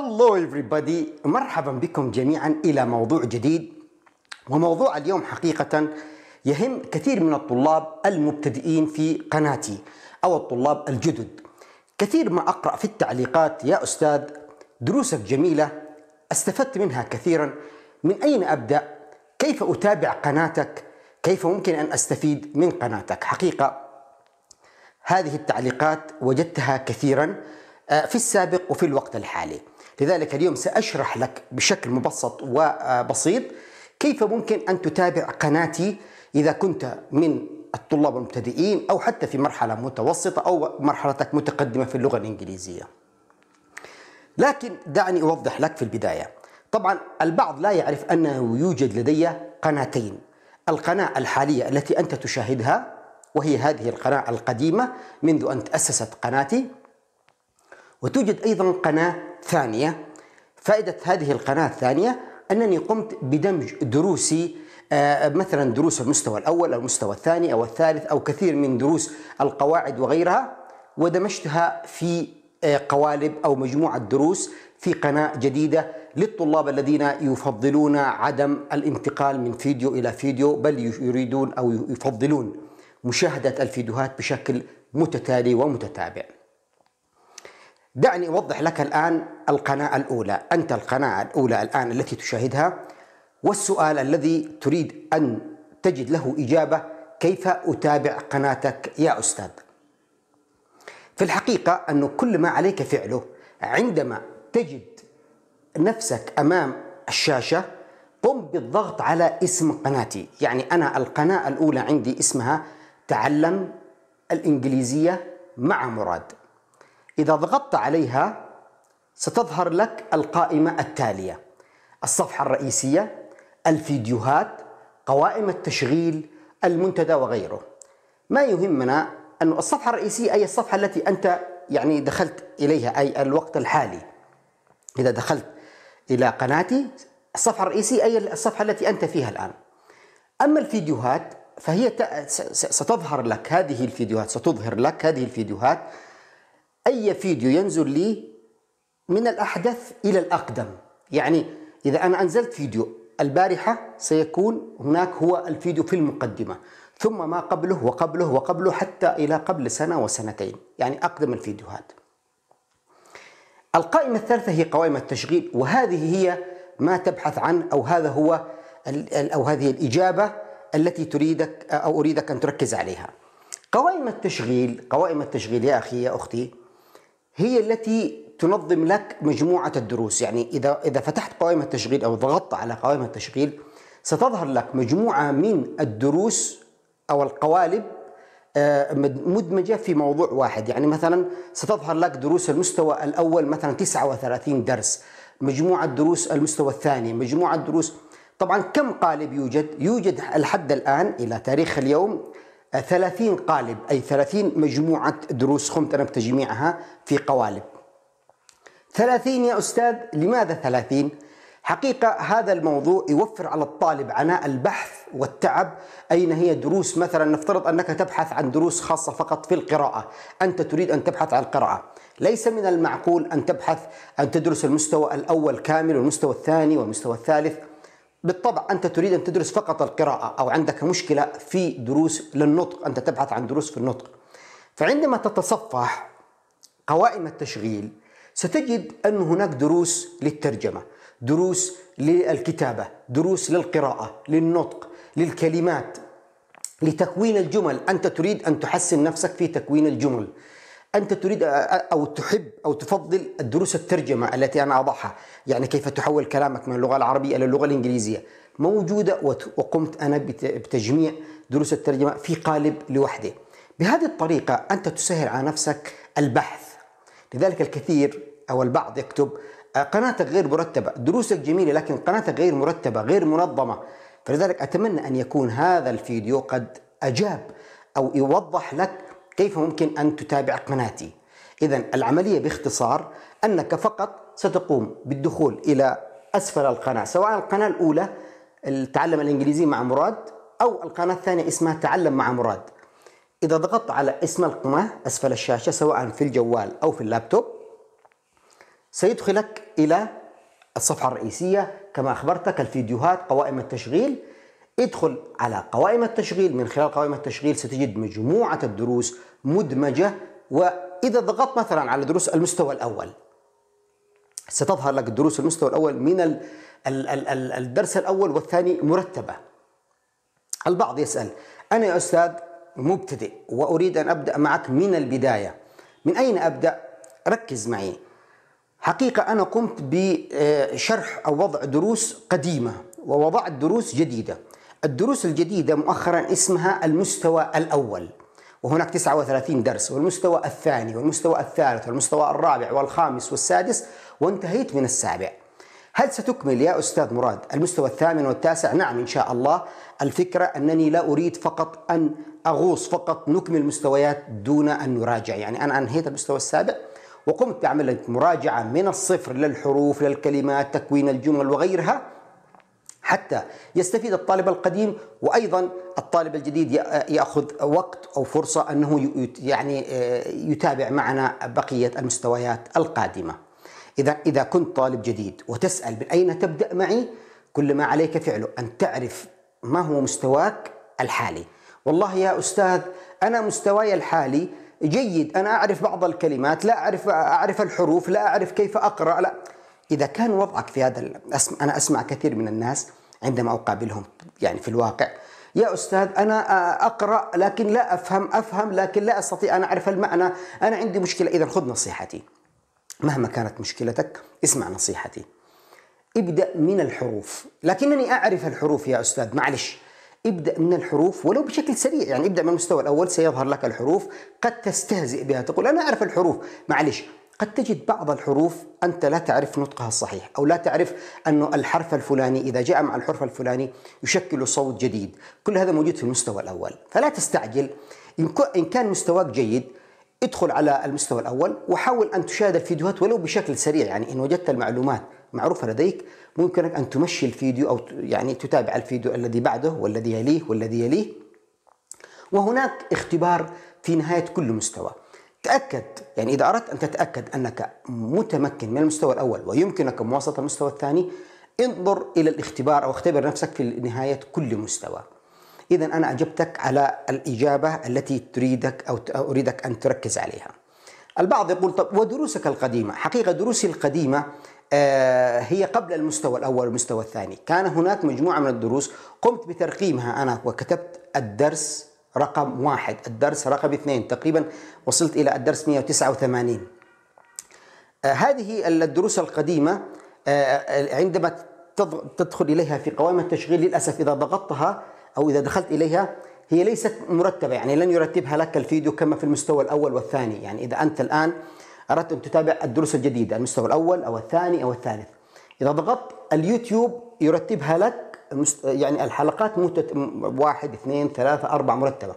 هلو everybody مرحبا بكم جميعا إلى موضوع جديد وموضوع اليوم حقيقة يهم كثير من الطلاب المبتدئين في قناتي أو الطلاب الجدد كثير ما أقرأ في التعليقات يا أستاذ دروسك جميلة استفدت منها كثيرا من أين أبدأ كيف أتابع قناتك كيف ممكن أن أستفيد من قناتك حقيقة هذه التعليقات وجدتها كثيرا آه، في السابق وفي الوقت الحالي لذلك اليوم سأشرح لك بشكل مبسط وبسيط كيف ممكن أن تتابع قناتي إذا كنت من الطلاب المبتدئين أو حتى في مرحلة متوسطة أو مرحلتك متقدمة في اللغة الإنجليزية لكن دعني أوضح لك في البداية طبعا البعض لا يعرف أنه يوجد لدي قناتين القناة الحالية التي أنت تشاهدها وهي هذه القناة القديمة منذ أن تأسست قناتي وتوجد أيضا قناة ثانية فائدة هذه القناة الثانية أنني قمت بدمج دروسي آه، مثلا دروس المستوى الأول أو المستوى الثاني أو الثالث أو كثير من دروس القواعد وغيرها ودمجتها في آه، قوالب أو مجموعة دروس في قناة جديدة للطلاب الذين يفضلون عدم الانتقال من فيديو إلى فيديو بل يريدون أو يفضلون مشاهدة الفيديوهات بشكل متتالي ومتتابع دعني أوضح لك الآن القناة الأولى أنت القناة الأولى الآن التي تشاهدها والسؤال الذي تريد أن تجد له إجابة كيف أتابع قناتك يا أستاذ في الحقيقة أنه كل ما عليك فعله عندما تجد نفسك أمام الشاشة قم بالضغط على اسم قناتي يعني أنا القناة الأولى عندي اسمها تعلم الإنجليزية مع مراد إذا ضغطت عليها ستظهر لك القائمة التالية الصفحة الرئيسية الفيديوهات قوائم التشغيل المنتدى وغيره ما يهمنا أن الصفحة الرئيسية أي الصفحة التي أنت يعني دخلت إليها أي الوقت الحالي إذا دخلت إلى قناتي الصفحة الرئيسية أي الصفحة التي أنت فيها الآن أما الفيديوهات فهي ستظهر لك هذه الفيديوهات ستظهر لك هذه الفيديوهات أي فيديو ينزل لي من الأحدث إلى الأقدم يعني إذا أنا أنزلت فيديو البارحة سيكون هناك هو الفيديو في المقدمة ثم ما قبله وقبله وقبله حتى إلى قبل سنة وسنتين يعني أقدم الفيديوهات القائمة الثالثة هي قوائم التشغيل وهذه هي ما تبحث عن أو هذا هو أو هذه الإجابة التي تريدك أو أريدك أن تركز عليها قوائم التشغيل قوائم التشغيل يا أخي يا أختي هي التي تنظم لك مجموعة الدروس يعني إذا إذا فتحت قوائم التشغيل أو ضغطت على قوائم التشغيل ستظهر لك مجموعة من الدروس أو القوالب آه، مدمجة في موضوع واحد يعني مثلا ستظهر لك دروس المستوى الأول مثلا 39 درس مجموعة دروس المستوى الثاني مجموعة دروس طبعا كم قالب يوجد؟ يوجد الحد الآن إلى تاريخ اليوم 30 قالب أي 30 مجموعة دروس قمت أنا بتجميعها في قوالب 30 يا أستاذ لماذا 30؟ حقيقة هذا الموضوع يوفر على الطالب عناء البحث والتعب أين هي دروس مثلا نفترض أنك تبحث عن دروس خاصة فقط في القراءة أنت تريد أن تبحث عن القراءة ليس من المعقول أن تبحث أن تدرس المستوى الأول كامل والمستوى الثاني والمستوى الثالث بالطبع أنت تريد أن تدرس فقط القراءة أو عندك مشكلة في دروس للنطق أنت تبحث عن دروس في النطق فعندما تتصفح قوائم التشغيل ستجد أن هناك دروس للترجمة دروس للكتابة دروس للقراءة للنطق للكلمات لتكوين الجمل أنت تريد أن تحسن نفسك في تكوين الجمل أنت تريد أو تحب أو تفضل الدروس الترجمة التي أنا أضعها يعني كيف تحول كلامك من اللغة العربية إلى اللغة الإنجليزية موجودة وقمت أنا بتجميع دروس الترجمة في قالب لوحده بهذه الطريقة أنت تسهل على نفسك البحث لذلك الكثير أو البعض يكتب أه، قناتك غير مرتبة دروسك جميلة لكن قناتك غير مرتبة غير منظمة فلذلك أتمنى أن يكون هذا الفيديو قد أجاب أو يوضح لك كيف ممكن أن تتابع قناتي؟ إذا العملية باختصار أنك فقط ستقوم بالدخول إلى أسفل القناة سواء القناة الأولى تعلم الإنجليزي مع مراد أو القناة الثانية اسمها تعلم مع مراد إذا ضغطت على اسم القناة أسفل الشاشة سواء في الجوال أو في اللابتوب سيدخلك إلى الصفحة الرئيسية كما أخبرتك الفيديوهات قوائم التشغيل ادخل على قوائم التشغيل من خلال قوائم التشغيل ستجد مجموعة الدروس مدمجة وإذا ضغطت مثلا على دروس المستوى الأول ستظهر لك دروس المستوى الأول من الدرس الأول والثاني مرتبة البعض يسأل أنا يا أستاذ مبتدئ وأريد أن أبدأ معك من البداية من أين أبدأ؟ ركز معي حقيقة أنا قمت بشرح أو وضع دروس قديمة ووضعت دروس جديدة الدروس الجديدة مؤخرا اسمها المستوى الأول وهناك 39 درس والمستوى الثاني والمستوى الثالث والمستوى الرابع والخامس والسادس وانتهيت من السابع هل ستكمل يا أستاذ مراد المستوى الثامن والتاسع؟ نعم إن شاء الله الفكرة أنني لا أريد فقط أن أغوص فقط نكمل مستويات دون أن نراجع يعني أنا أنهيت المستوى السابع وقمت بعمل مراجعة من الصفر للحروف للكلمات تكوين الجمل وغيرها حتى يستفيد الطالب القديم وايضا الطالب الجديد ياخذ وقت او فرصه انه يعني آه، يتابع معنا بقيه المستويات القادمه. اذا اذا كنت طالب جديد وتسال من اين تبدا معي كل ما عليك فعله ان تعرف ما هو مستواك الحالي. والله يا استاذ انا مستواي الحالي جيد انا اعرف بعض الكلمات لا اعرف اعرف الحروف لا اعرف كيف اقرا لا اذا كان وضعك في هذا أنا أسمع كثير من الناس عندما أقابلهم يعني في الواقع يا أستاذ أنا آه، أقرأ لكن لا أفهم أفهم لكن لا أستطيع أن أعرف المعنى أنا عندي مشكلة إذا خذ نصيحتي مهما كانت مشكلتك اسمع نصيحتي ابدأ من الحروف لكنني أعرف الحروف يا أستاذ معلش ابدأ من الحروف ولو بشكل سريع يعني ابدأ من المستوى الأول سيظهر لك الحروف قد تستهزئ بها تقول أنا أعرف الحروف معلش قد تجد بعض الحروف أنت لا تعرف نطقها الصحيح أو لا تعرف أن الحرف الفلاني إذا جاء مع الحرف الفلاني يشكل صوت جديد كل هذا موجود في المستوى الأول فلا تستعجل إن كان مستواك جيد ادخل على المستوى الأول وحاول أن تشاهد الفيديوهات ولو بشكل سريع يعني إن وجدت المعلومات معروفة لديك ممكنك أن تمشي الفيديو أو يعني تتابع الفيديو الذي بعده والذي يليه والذي يليه وهناك اختبار في نهاية كل مستوى تأكد يعني إذا أردت أن تتأكد أنك متمكن من المستوى الأول ويمكنك مواصلة المستوى الثاني انظر إلى الاختبار أو اختبر نفسك في نهاية كل مستوى إذا أنا أجبتك على الإجابة التي تريدك أو أريدك أن تركز عليها البعض يقول طب ودروسك القديمة حقيقة دروسي القديمة آه، هي قبل المستوى الأول والمستوى الثاني كان هناك مجموعة من الدروس قمت بترقيمها أنا وكتبت الدرس رقم واحد الدرس رقم اثنين تقريبا وصلت إلى الدرس 189 آه، هذه الدروس القديمة آه، آه، عندما تدخل إليها في قوائم التشغيل للأسف إذا ضغطتها أو إذا دخلت إليها هي ليست مرتبة يعني لن يرتبها لك الفيديو كما في المستوى الأول والثاني يعني إذا أنت الآن أردت أن تتابع الدروس الجديدة المستوى الأول أو الثاني أو الثالث إذا ضغطت اليوتيوب يرتبها لك يعني الحلقات واحد اثنين ثلاثة أربعة مرتبة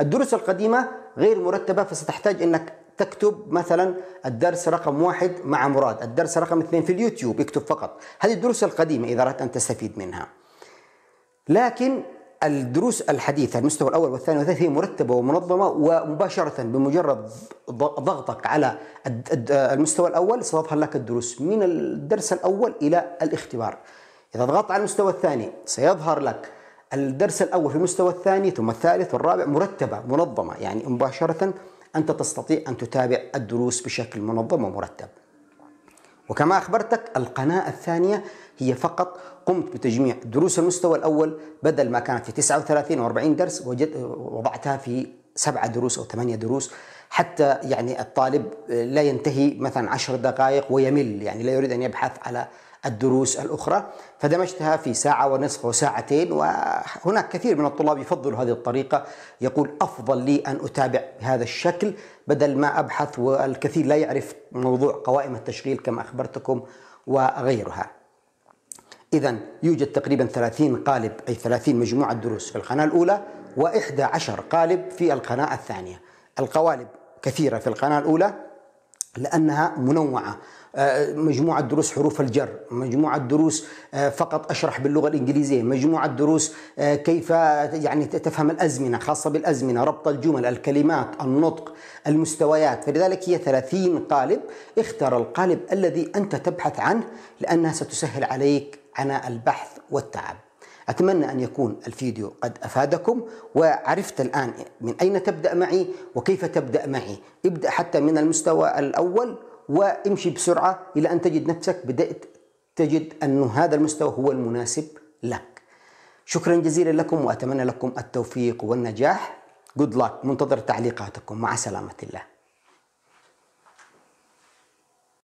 الدروس القديمة غير مرتبة فستحتاج أنك تكتب مثلا الدرس رقم واحد مع مراد الدرس رقم اثنين في اليوتيوب اكتب فقط هذه الدروس القديمة إذا أردت أن تستفيد منها لكن الدروس الحديثة المستوى الأول والثاني والثالث هي مرتبة ومنظمة ومباشرة بمجرد ضغطك على المستوى الأول ستظهر لك الدروس من الدرس الأول إلى الاختبار إذا ضغطت على المستوى الثاني سيظهر لك الدرس الأول في المستوى الثاني ثم الثالث والرابع مرتبة منظمة يعني مباشرة أنت تستطيع أن تتابع الدروس بشكل منظم ومرتب وكما أخبرتك القناة الثانية هي فقط قمت بتجميع دروس المستوى الأول بدل ما كانت في 39 و 40 درس وضعتها في سبعة دروس أو ثمانية دروس حتى يعني الطالب لا ينتهي مثلا عشر دقائق ويمل يعني لا يريد أن يبحث على الدروس الأخرى فدمجتها في ساعة ونصف وساعتين وهناك كثير من الطلاب يفضل هذه الطريقة يقول أفضل لي أن أتابع بهذا الشكل بدل ما أبحث والكثير لا يعرف موضوع قوائم التشغيل كما أخبرتكم وغيرها إذا يوجد تقريبا 30 قالب أي 30 مجموعة دروس في القناة الأولى و11 قالب في القناة الثانية القوالب كثيرة في القناة الأولى لأنها منوعة مجموعة دروس حروف الجر مجموعة دروس آه، فقط أشرح باللغة الإنجليزية مجموعة دروس آه، كيف يعني تفهم الأزمنة خاصة بالأزمنة ربط الجمل الكلمات النطق المستويات فلذلك هي 30 قالب اختر القالب الذي أنت تبحث عنه لأنها ستسهل عليك عناء البحث والتعب أتمنى أن يكون الفيديو قد أفادكم وعرفت الآن من أين تبدأ معي وكيف تبدأ معي ابدأ حتى من المستوى الأول وامشي بسرعة إلى أن تجد نفسك بدأت تجد أن هذا المستوى هو المناسب لك شكرا جزيلا لكم وأتمنى لكم التوفيق والنجاح Good luck منتظر تعليقاتكم مع سلامة الله